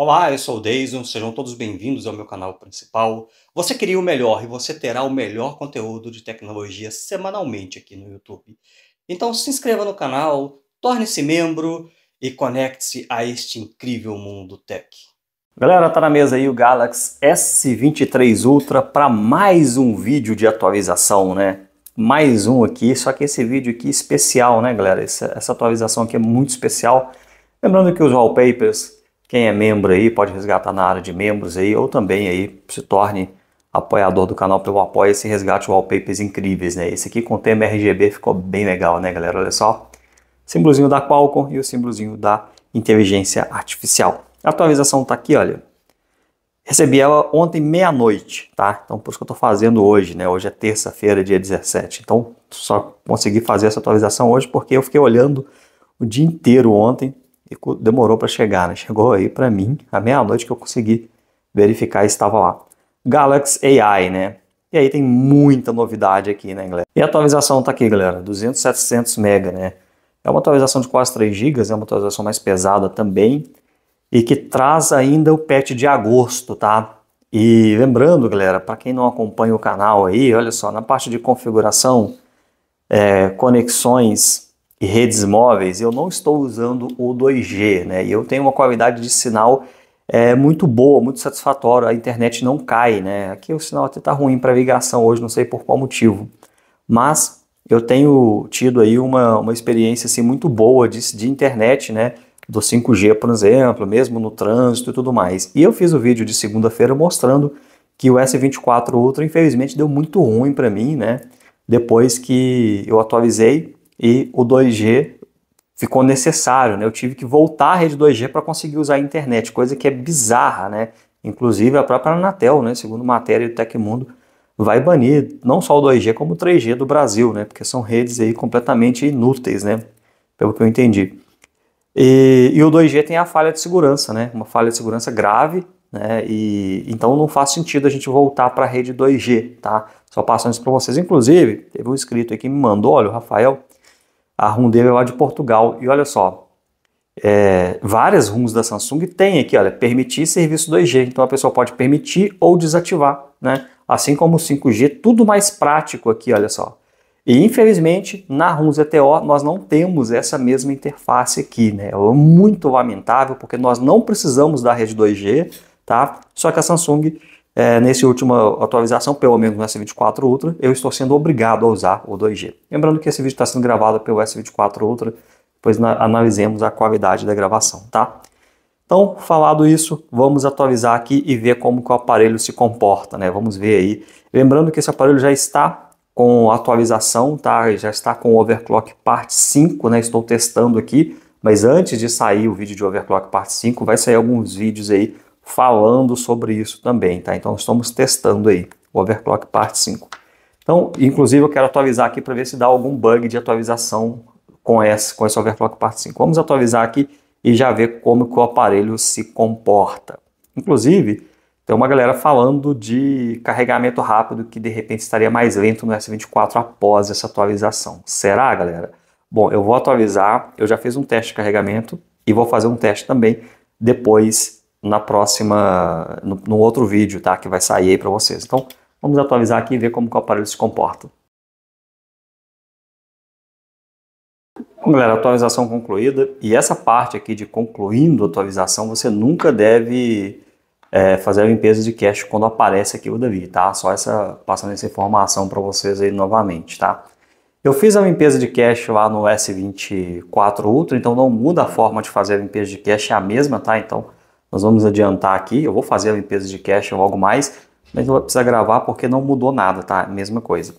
Olá, eu sou o Deison, sejam todos bem-vindos ao meu canal principal. Você queria o melhor e você terá o melhor conteúdo de tecnologia semanalmente aqui no YouTube. Então se inscreva no canal, torne-se membro e conecte-se a este incrível mundo tech. Galera, tá na mesa aí o Galaxy S23 Ultra para mais um vídeo de atualização, né? Mais um aqui, só que esse vídeo aqui é especial, né, galera? Essa, essa atualização aqui é muito especial. Lembrando que os wallpapers quem é membro aí pode resgatar na área de membros aí ou também aí se torne apoiador do canal pelo apoio esse resgate wallpapers incríveis, né? Esse aqui com tema RGB ficou bem legal, né, galera? Olha só. Símbolozinho da Qualcomm e o símbolozinho da inteligência artificial. A atualização tá aqui, olha. Recebi ela ontem meia-noite, tá? Então por isso que eu tô fazendo hoje, né? Hoje é terça-feira, dia 17. Então só consegui fazer essa atualização hoje porque eu fiquei olhando o dia inteiro ontem e demorou para chegar, né? Chegou aí para mim, à meia-noite que eu consegui verificar estava lá. Galaxy AI, né? E aí tem muita novidade aqui, né, galera? E a atualização tá aqui, galera, 200, 700 mega, né? É uma atualização de quase 3 GB, é uma atualização mais pesada também e que traz ainda o patch de agosto, tá? E lembrando, galera, para quem não acompanha o canal aí, olha só, na parte de configuração, é, conexões, e redes móveis, eu não estou usando o 2G, né? E eu tenho uma qualidade de sinal é, muito boa, muito satisfatória, a internet não cai, né? Aqui o sinal até tá ruim para ligação hoje, não sei por qual motivo. Mas eu tenho tido aí uma, uma experiência assim, muito boa de, de internet, né? Do 5G, por exemplo, mesmo no trânsito e tudo mais. E eu fiz o vídeo de segunda-feira mostrando que o S24 Ultra, infelizmente, deu muito ruim para mim, né? Depois que eu atualizei e o 2G ficou necessário, né? Eu tive que voltar à rede 2G para conseguir usar a internet, coisa que é bizarra, né? Inclusive a própria Anatel, né, segundo matéria do Tecmundo, vai banir não só o 2G como o 3G do Brasil, né? Porque são redes aí completamente inúteis, né? Pelo que eu entendi. E, e o 2G tem a falha de segurança, né? Uma falha de segurança grave, né? E então não faz sentido a gente voltar para a rede 2G, tá? Só passando isso para vocês. Inclusive, teve um inscrito aí que me mandou, olha, o Rafael, a RUM dele é lá de Portugal. E olha só, é, várias RUMs da Samsung tem aqui, olha, permitir serviço 2G. Então a pessoa pode permitir ou desativar, né? Assim como o 5G, tudo mais prático aqui, olha só. E infelizmente, na RUM ZTO nós não temos essa mesma interface aqui, né? É muito lamentável porque nós não precisamos da rede 2G, tá? Só que a Samsung é, nesse última atualização, pelo menos no S24 Ultra, eu estou sendo obrigado a usar o 2G. Lembrando que esse vídeo está sendo gravado pelo S24 Ultra, pois analisemos a qualidade da gravação, tá? Então, falado isso, vamos atualizar aqui e ver como que o aparelho se comporta, né? Vamos ver aí. Lembrando que esse aparelho já está com atualização, tá? Já está com o Overclock Parte 5, né? Estou testando aqui, mas antes de sair o vídeo de Overclock Parte 5, vai sair alguns vídeos aí falando sobre isso também, tá? Então estamos testando aí o overclock parte 5. Então, inclusive eu quero atualizar aqui para ver se dá algum bug de atualização com esse, com esse overclock parte 5. Vamos atualizar aqui e já ver como que o aparelho se comporta. Inclusive, tem uma galera falando de carregamento rápido que de repente estaria mais lento no S24 após essa atualização. Será, galera? Bom, eu vou atualizar, eu já fiz um teste de carregamento e vou fazer um teste também depois na próxima, no, no outro vídeo, tá? Que vai sair aí para vocês. Então, vamos atualizar aqui e ver como que o aparelho se comporta. Bom, galera, atualização concluída. E essa parte aqui de concluindo a atualização, você nunca deve é, fazer a limpeza de cache quando aparece aqui o Davi, tá? Só essa, passando essa informação para vocês aí novamente, tá? Eu fiz a limpeza de cache lá no S24 Ultra, então não muda a forma de fazer a limpeza de cache, é a mesma, tá? Então nós vamos adiantar aqui, eu vou fazer a limpeza de cache ou algo mais, mas não vai precisar gravar porque não mudou nada, tá? Mesma coisa.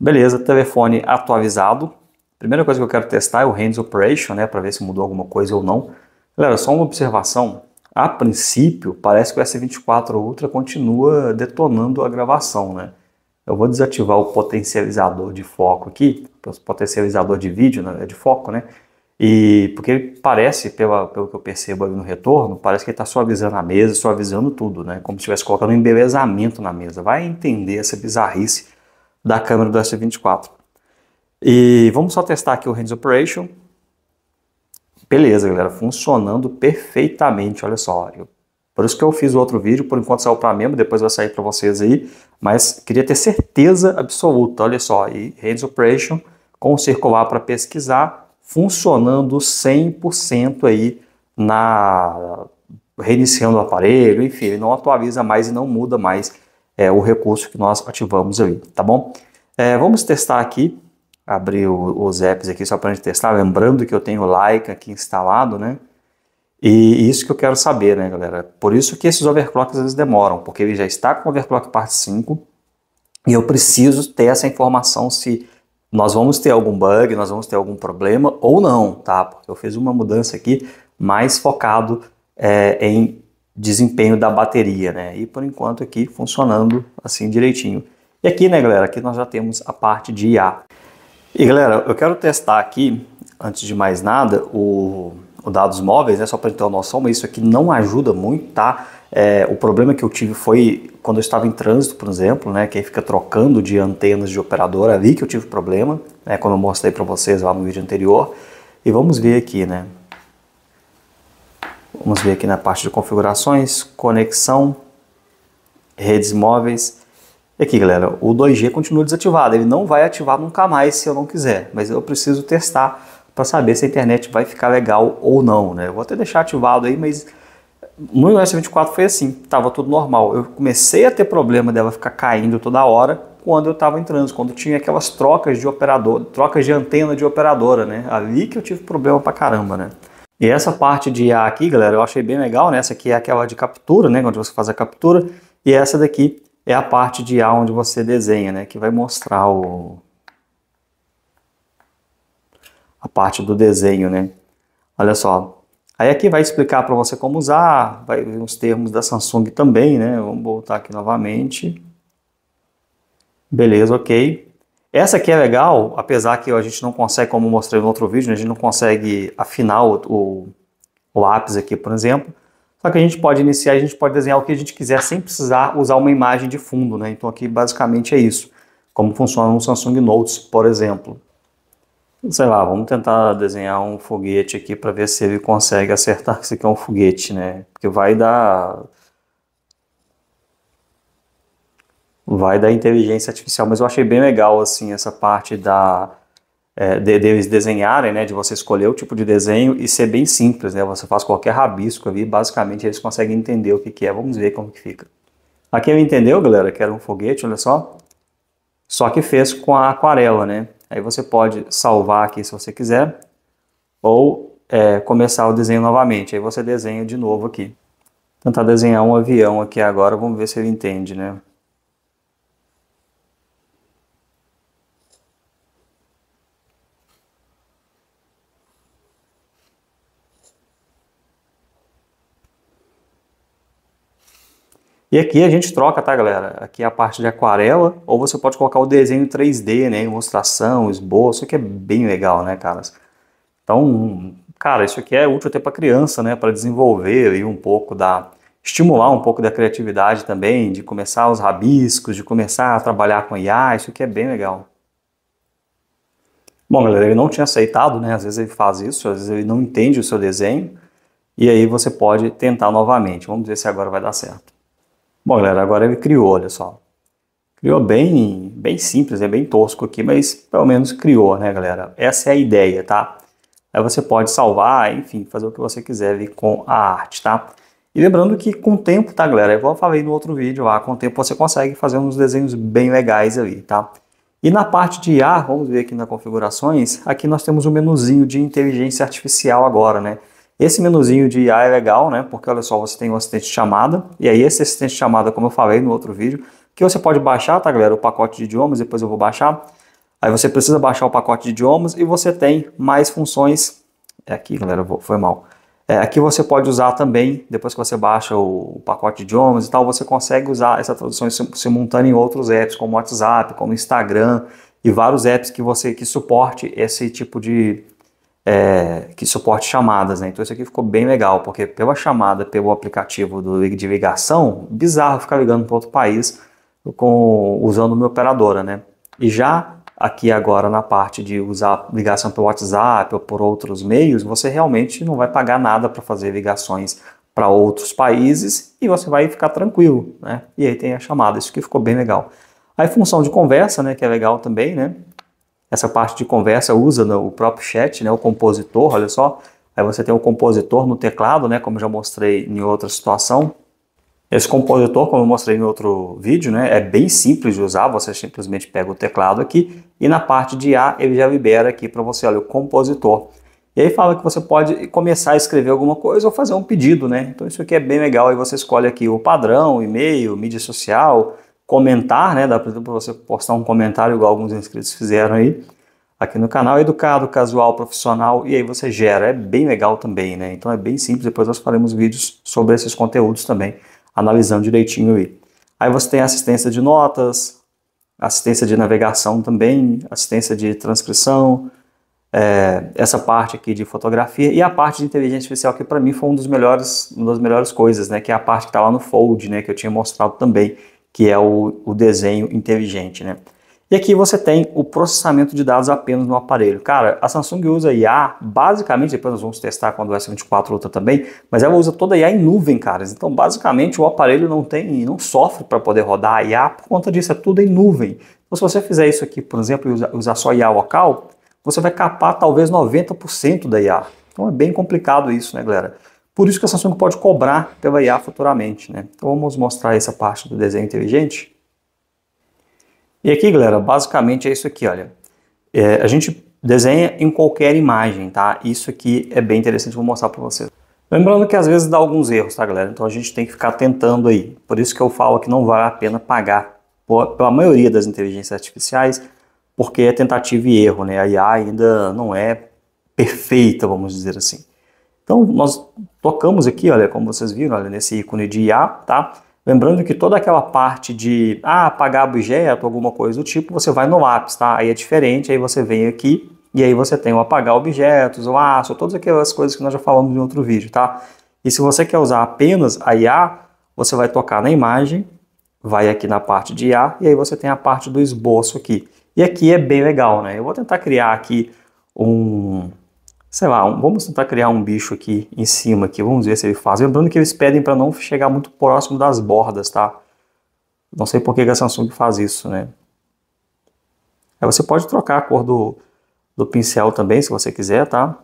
Beleza, telefone atualizado. Primeira coisa que eu quero testar é o Hands Operation, né? Para ver se mudou alguma coisa ou não. Galera, só uma observação. A princípio, parece que o S24 Ultra continua detonando a gravação, né? Eu vou desativar o potencializador de foco aqui, o potencializador de vídeo, né, é de foco, né? E porque parece, pela, pelo que eu percebo ali no retorno, parece que ele está suavizando a mesa, suavizando tudo, né? Como se estivesse colocando um embelezamento na mesa. Vai entender essa bizarrice da câmera do S24. E vamos só testar aqui o Hands Operation. Beleza, galera, funcionando perfeitamente, olha só. Eu, por isso que eu fiz o outro vídeo, por enquanto saiu para membro, depois vai sair para vocês aí. Mas queria ter certeza absoluta, olha só. E Hands Operation com o circular para pesquisar funcionando 100% aí na reiniciando o aparelho, enfim, ele não atualiza mais e não muda mais é, o recurso que nós ativamos aí, tá bom? É, vamos testar aqui, abrir o, os apps aqui só para a gente testar, lembrando que eu tenho o Leica aqui instalado, né? E isso que eu quero saber, né, galera? Por isso que esses overclocks às vezes demoram, porque ele já está com overclock parte 5 e eu preciso ter essa informação se nós vamos ter algum bug, nós vamos ter algum problema ou não, tá? Porque eu fiz uma mudança aqui mais focado é, em desempenho da bateria, né? E por enquanto aqui funcionando assim direitinho. E aqui, né, galera, aqui nós já temos a parte de IA. E galera, eu quero testar aqui, antes de mais nada, o, o dados móveis, né? Só para ter uma noção, mas isso aqui não ajuda muito, tá? É, o problema que eu tive foi quando eu estava em trânsito, por exemplo, né, que aí fica trocando de antenas de operador, ali que eu tive problema, né, como eu mostrei para vocês lá no vídeo anterior. E vamos ver aqui, né? Vamos ver aqui na parte de configurações, conexão, redes móveis. E aqui, galera, o 2G continua desativado, ele não vai ativar nunca mais se eu não quiser, mas eu preciso testar para saber se a internet vai ficar legal ou não, né? Eu vou até deixar ativado aí, mas no iOS 24 foi assim, estava tudo normal. Eu comecei a ter problema dela ficar caindo toda hora quando eu estava em trânsito, quando tinha aquelas trocas de operador, trocas de antena de operadora, né? Ali que eu tive problema pra caramba, né? E essa parte de IA aqui, galera, eu achei bem legal, né? Essa aqui é aquela de captura, né? Onde você faz a captura. E essa daqui é a parte de IA onde você desenha, né? Que vai mostrar o... A parte do desenho, né? Olha só, Aí aqui vai explicar para você como usar, vai ver os termos da Samsung também, né? Vamos voltar aqui novamente. Beleza, ok. Essa aqui é legal, apesar que a gente não consegue, como mostrei no outro vídeo, né? a gente não consegue afinar o, o, o lápis aqui, por exemplo. Só que a gente pode iniciar, a gente pode desenhar o que a gente quiser sem precisar usar uma imagem de fundo, né? Então aqui basicamente é isso, como funciona um Samsung Notes, por exemplo sei lá, vamos tentar desenhar um foguete aqui para ver se ele consegue acertar que isso aqui é um foguete, né? Porque vai dar vai da inteligência artificial, mas eu achei bem legal assim essa parte da é, de, deles desenharem, né, de você escolher o tipo de desenho e ser bem simples, né? Você faz qualquer rabisco ali, basicamente eles conseguem entender o que, que é. Vamos ver como que fica. Aqui ele entendeu, galera, que era um foguete, olha só. Só que fez com a aquarela, né? Aí você pode salvar aqui se você quiser, ou é, começar o desenho novamente. Aí você desenha de novo aqui. Tentar desenhar um avião aqui agora, vamos ver se ele entende, né? E aqui a gente troca, tá, galera? Aqui é a parte de aquarela, ou você pode colocar o desenho 3D, né? Ilustração, esboço, que é bem legal, né, caras? Então, cara, isso aqui é útil até para criança, né? Para desenvolver e um pouco da... Estimular um pouco da criatividade também, de começar os rabiscos, de começar a trabalhar com IA, isso aqui é bem legal. Bom, galera, ele não tinha aceitado, né? Às vezes ele faz isso, às vezes ele não entende o seu desenho, e aí você pode tentar novamente. Vamos ver se agora vai dar certo. Bom, galera, agora ele criou, olha só. Criou bem, bem simples, é bem tosco aqui, mas pelo menos criou, né, galera? Essa é a ideia, tá? Aí você pode salvar, enfim, fazer o que você quiser ali com a arte, tá? E lembrando que com o tempo, tá, galera? eu falei no outro vídeo lá, com o tempo você consegue fazer uns desenhos bem legais ali, tá? E na parte de ar, vamos ver aqui na configurações, aqui nós temos o um menuzinho de inteligência artificial agora, né? Esse menuzinho de IA é legal, né? Porque olha só, você tem o um assistente de chamada, e aí esse assistente de chamada, como eu falei no outro vídeo, que você pode baixar, tá galera? O pacote de idiomas, depois eu vou baixar. Aí você precisa baixar o pacote de idiomas e você tem mais funções. É aqui, galera, foi mal. É, aqui você pode usar também, depois que você baixa o, pacote de idiomas e tal, você consegue usar essa tradução simultânea em outros apps, como WhatsApp, como Instagram e vários apps que você que suporte esse tipo de, é, que suporte chamadas, né? Então isso aqui ficou bem legal, porque pela chamada, pelo aplicativo do, de ligação, bizarro ficar ligando para outro país com, usando uma operadora, né? E já aqui agora na parte de usar ligação pelo WhatsApp ou por outros meios, você realmente não vai pagar nada para fazer ligações para outros países e você vai ficar tranquilo, né? E aí tem a chamada, isso que ficou bem legal. Aí função de conversa, né, que é legal também, né? Essa parte de conversa usa no, né, o próprio chat, né, o compositor, olha só. Aí você tem o compositor no teclado, né, como eu já mostrei em outra situação. Esse compositor, como eu mostrei em outro vídeo, né, é bem simples de usar, você simplesmente pega o teclado aqui e na parte de A ele já libera aqui para você, olha, o compositor. E aí fala que você pode começar a escrever alguma coisa ou fazer um pedido, né? Então isso aqui é bem legal, aí você escolhe aqui o padrão, e-mail, mídia social, comentar, né? Dá para você postar um comentário igual alguns inscritos fizeram aí aqui no canal, educado, casual, profissional, e aí você gera. É bem legal também, né? Então é bem simples, depois nós faremos vídeos sobre esses conteúdos também, analisando direitinho aí. Aí você tem assistência de notas, assistência de navegação também, assistência de transcrição, é, essa parte aqui de fotografia e a parte de inteligência artificial que para mim foi um dos melhores, uma das melhores coisas, né? Que é a parte que está lá no Fold, né? Que eu tinha mostrado também, que é o, o desenho inteligente, né? E aqui você tem o processamento de dados apenas no aparelho. Cara, a Samsung usa IA, basicamente, depois nós vamos testar quando o S24 luta também, mas ela usa toda a IA em nuvem, cara. Então, basicamente, o aparelho não tem, não sofre para poder rodar a IA por conta disso, é tudo em nuvem. Então, se você fizer isso aqui, por exemplo, e usar, usar só IA local, você vai capar talvez 90% da IA. Então é bem complicado isso, né, galera? Por isso que a Samsung pode cobrar pela IA futuramente. Né? Então vamos mostrar essa parte do desenho inteligente. E aqui, galera, basicamente é isso aqui, olha. É, a gente desenha em qualquer imagem, tá? Isso aqui é bem interessante, vou mostrar para vocês. Lembrando que às vezes dá alguns erros, tá, galera? Então a gente tem que ficar tentando aí. Por isso que eu falo que não vale a pena pagar pela maioria das inteligências artificiais, porque é tentativa e erro, né? A IA ainda não é perfeita, vamos dizer assim. Então, nós tocamos aqui, olha, como vocês viram, olha, nesse ícone de IA, tá? Lembrando que toda aquela parte de ah, apagar objeto, alguma coisa do tipo, você vai no apps, tá? Aí é diferente, aí você vem aqui e aí você tem o apagar objetos, o aço, todas aquelas coisas que nós já falamos em outro vídeo, tá? E se você quer usar apenas a IA, você vai tocar na imagem, vai aqui na parte de IA e aí você tem a parte do esboço aqui. E aqui é bem legal, né? Eu vou tentar criar aqui um, sei lá, um, vamos tentar criar um bicho aqui em cima, aqui, vamos ver se ele faz. Lembrando que eles pedem para não chegar muito próximo das bordas, tá? Não sei por que a Samsung faz isso, né? Aí é, você pode trocar a cor do, do pincel também, se você quiser, tá?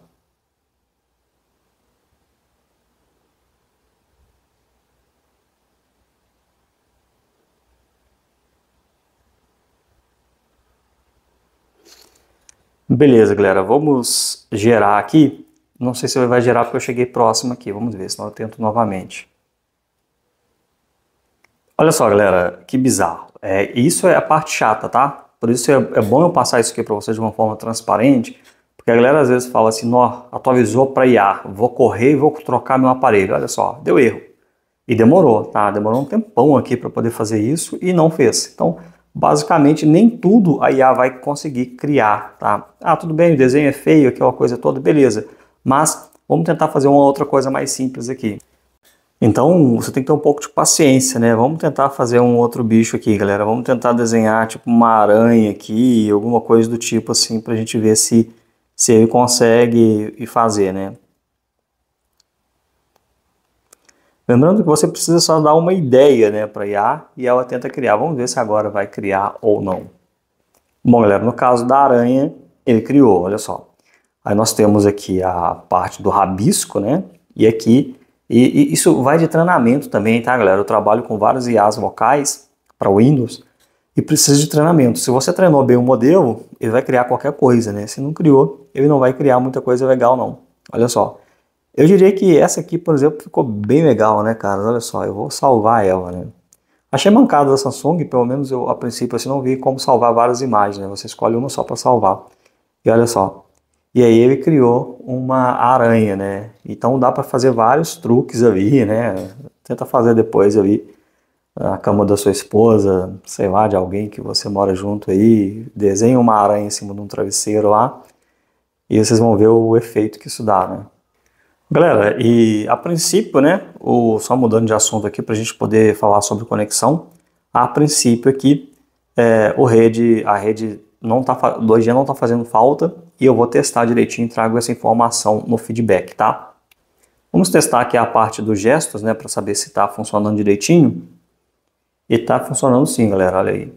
Beleza, galera, vamos gerar aqui. Não sei se vai gerar porque eu cheguei próximo aqui. Vamos ver, senão eu tento novamente. Olha só, galera, que bizarro. É, isso é a parte chata, tá? Por isso é, é bom eu passar isso aqui para vocês de uma forma transparente, porque a galera às vezes fala assim, nó, atualizou para IA, vou correr e vou trocar meu aparelho. Olha só, deu erro. E demorou, tá? Demorou um tempão aqui para poder fazer isso e não fez. Então, basicamente nem tudo a IA vai conseguir criar, tá? Ah, tudo bem, o desenho é feio, aqui é uma coisa toda, beleza. Mas vamos tentar fazer uma outra coisa mais simples aqui. Então, você tem que ter um pouco de paciência, né? Vamos tentar fazer um outro bicho aqui, galera. Vamos tentar desenhar tipo uma aranha aqui, alguma coisa do tipo assim, pra gente ver se se ele consegue e fazer, né? Lembrando que você precisa só dar uma ideia né, para IA e ela tenta criar. Vamos ver se agora vai criar ou não. Bom, galera, no caso da aranha, ele criou, olha só. Aí nós temos aqui a parte do rabisco, né? E aqui, e, e isso vai de treinamento também, tá, galera? Eu trabalho com vários IAs vocais para Windows e precisa de treinamento. Se você treinou bem o modelo, ele vai criar qualquer coisa, né? Se não criou, ele não vai criar muita coisa legal, não. Olha só. Eu diria que essa aqui, por exemplo, ficou bem legal, né, cara? Olha só, eu vou salvar ela, né? Achei mancada da Samsung, pelo menos eu a princípio assim, não vi como salvar várias imagens, né? Você escolhe uma só para salvar. E olha só. E aí ele criou uma aranha, né? Então dá para fazer vários truques ali, né? Tenta fazer depois ali na cama da sua esposa, sei lá, de alguém que você mora junto aí, desenha uma aranha em cima de um travesseiro lá, e vocês vão ver o efeito que isso dá, né? Galera, e a princípio, né, o, só mudando de assunto aqui para a gente poder falar sobre conexão, a princípio aqui é, o rede, a rede não tá, 2G não está fazendo falta e eu vou testar direitinho e trago essa informação no feedback, tá? Vamos testar aqui a parte dos gestos, né, para saber se está funcionando direitinho. E está funcionando sim, galera, olha aí.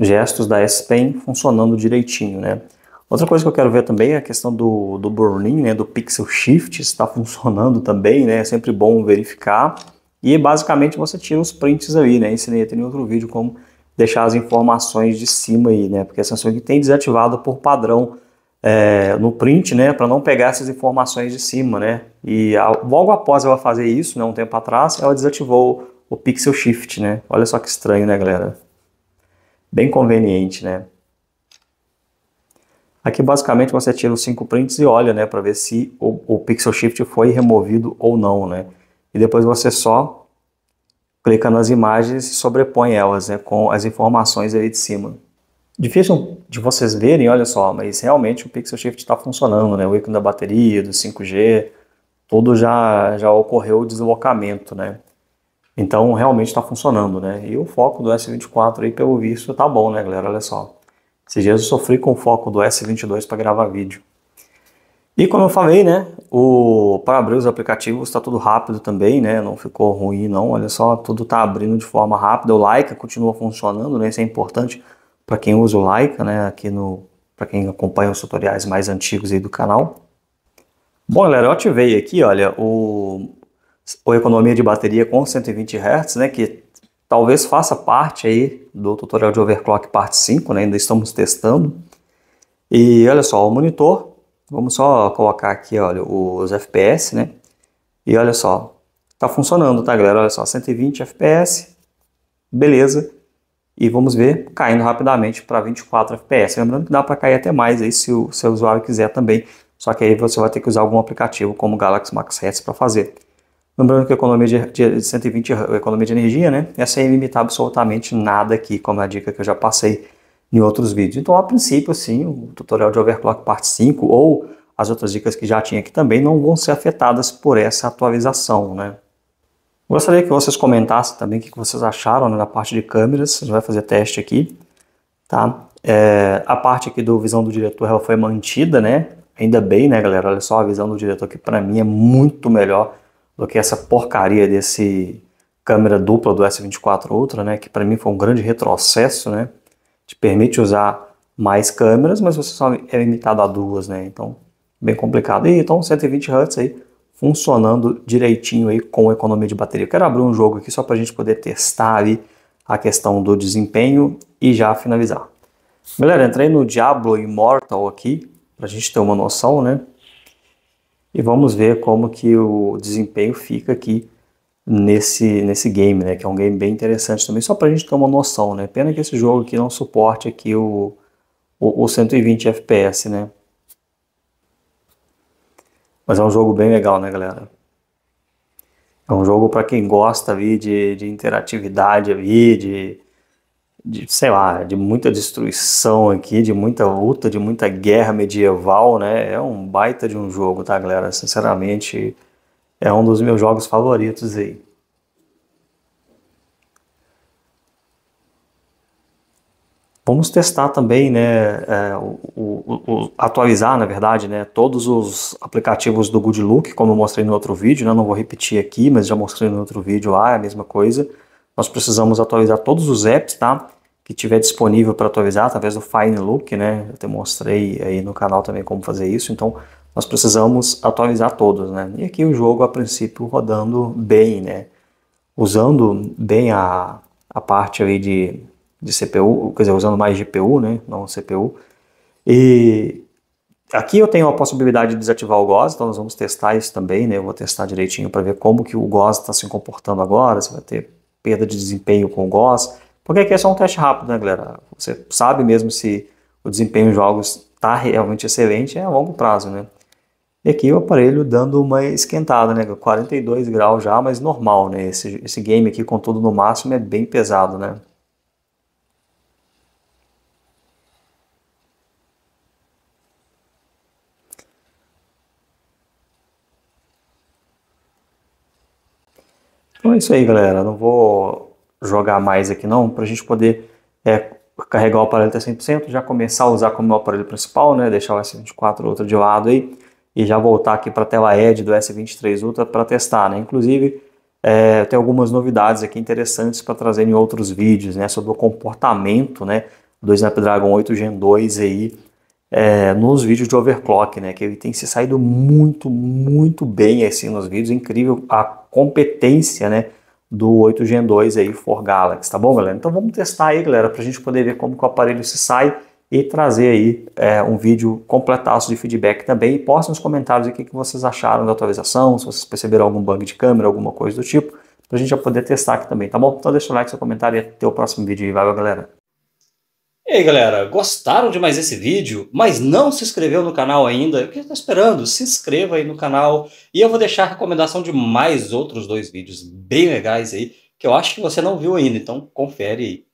Gestos da S Pen funcionando direitinho, né? Outra coisa que eu quero ver também é a questão do, do burn-in, né, do pixel shift, está funcionando também, né, é sempre bom verificar. E basicamente você tira os prints aí, né, ensinei até em outro vídeo como deixar as informações de cima aí, né, porque a Samsung tem desativado por padrão é, no print, né, para não pegar essas informações de cima, né, e logo após ela fazer isso, né, um tempo atrás, ela desativou o pixel shift, né, olha só que estranho, né, galera, bem conveniente, né. Aqui basicamente você tira os cinco prints e olha, né, para ver se o, o, pixel shift foi removido ou não, né. E depois você só clica nas imagens e sobrepõe elas, né, com as informações aí de cima. Difícil de vocês verem, olha só, mas realmente o pixel shift está funcionando, né, o ícone da bateria, do 5G, tudo já, já ocorreu o deslocamento, né. Então realmente está funcionando, né. E o foco do S24 aí, pelo visto, tá bom, né, galera, olha só. Esses dias eu sofri com o foco do S22 para gravar vídeo. E como eu falei, né, o, para abrir os aplicativos está tudo rápido também, né, não ficou ruim não, olha só, tudo está abrindo de forma rápida, o Leica continua funcionando, né, isso é importante para quem usa o Leica, né, aqui no, para quem acompanha os tutoriais mais antigos aí do canal. Bom, galera, eu ativei aqui, olha, o, o economia de bateria com 120 Hz, né, que talvez faça parte aí do tutorial de overclock parte 5, né? ainda estamos testando. E olha só, o monitor, vamos só colocar aqui olha, os FPS, né? E olha só, tá funcionando, tá galera? Olha só, 120 FPS, beleza. E vamos ver caindo rapidamente para 24 FPS. Lembrando que dá para cair até mais aí se o seu usuário quiser também. Só que aí você vai ter que usar algum aplicativo como o Galaxy Max Hertz para fazer. Lembrando que a economia de, de 120, a economia de energia, né, é sem limitar absolutamente nada aqui, como é a dica que eu já passei em outros vídeos. Então, a princípio, sim, o tutorial de overclock parte 5 ou as outras dicas que já tinha aqui também não vão ser afetadas por essa atualização, né. Gostaria que vocês comentassem também o que vocês acharam né, na parte de câmeras, a gente vai fazer teste aqui, tá? É, a parte aqui do visão do diretor ela foi mantida, né? Ainda bem, né, galera? Olha só, a visão do diretor aqui para mim é muito melhor do que essa porcaria desse câmera dupla do S24 Ultra, né, que para mim foi um grande retrocesso, né? Te permite usar mais câmeras, mas você só é limitado a duas, né? Então, bem complicado. E então 120 Hz aí funcionando direitinho aí com economia de bateria. Eu quero abrir um jogo aqui só para a gente poder testar ali a questão do desempenho e já finalizar. Galera, entrei no Diablo Immortal aqui, para a gente ter uma noção, né? e vamos ver como que o desempenho fica aqui nesse, nesse game, né? Que é um game bem interessante também, só para a gente ter uma noção, né? Pena que esse jogo aqui não suporte aqui o, o, o 120 FPS, né? Mas é um jogo bem legal, né, galera? É um jogo para quem gosta vi de, de interatividade vi de de, sei lá, de muita destruição aqui, de muita luta, de muita guerra medieval, né? É um baita de um jogo, tá, galera? Sinceramente, é um dos meus jogos favoritos aí. Vamos testar também, né, é, o, o, o, atualizar, na verdade, né, todos os aplicativos do Good Look, como eu mostrei no outro vídeo, né, não vou repetir aqui, mas já mostrei no outro vídeo lá, é a mesma coisa nós precisamos atualizar todos os apps, tá? Que tiver disponível para atualizar, através do Fine Look, né? Eu te mostrei aí no canal também como fazer isso, então nós precisamos atualizar todos, né? E aqui o jogo, a princípio, rodando bem, né? Usando bem a, a parte aí de, de CPU, quer dizer, usando mais GPU, né? Não CPU. E aqui eu tenho a possibilidade de desativar o GOS, então nós vamos testar isso também, né? Eu vou testar direitinho para ver como que o GOS está se comportando agora, se vai ter perda de desempenho com o GOS, porque aqui é só um teste rápido, né, galera? Você sabe mesmo se o desempenho de jogos está realmente excelente é a longo prazo, né? E aqui o aparelho dando uma esquentada, né? 42 graus já, mas normal, né? Esse, esse game aqui com tudo no máximo é bem pesado, né? Então é isso aí, galera. Não vou jogar mais aqui não, para a gente poder é, carregar o aparelho até 100%, já começar a usar como meu aparelho principal, né? Deixar o S24 Ultra de lado aí e já voltar aqui para a tela Edge do S23 Ultra para testar, né? Inclusive, é, tem algumas novidades aqui interessantes para trazer em outros vídeos, né? Sobre o comportamento, né? Do Snapdragon 8 Gen 2 aí é, nos vídeos de overclock, né? Que ele tem se saído muito, muito bem assim nos vídeos. incrível a competência, né? Do 8 Gen 2 aí for Galaxy, tá bom, galera? Então vamos testar aí, galera, para a gente poder ver como que o aparelho se sai e trazer aí é, um vídeo completaço de feedback também. E postem nos comentários o que, que vocês acharam da atualização, se vocês perceberam algum bug de câmera, alguma coisa do tipo, para a gente já poder testar aqui também, tá bom? Então deixa o like, seu comentário e até o próximo vídeo. Valeu, galera! E aí galera, gostaram de mais esse vídeo, mas não se inscreveu no canal ainda? O que está esperando? Se inscreva aí no canal e eu vou deixar a recomendação de mais outros dois vídeos bem legais aí que eu acho que você não viu ainda, então confere aí.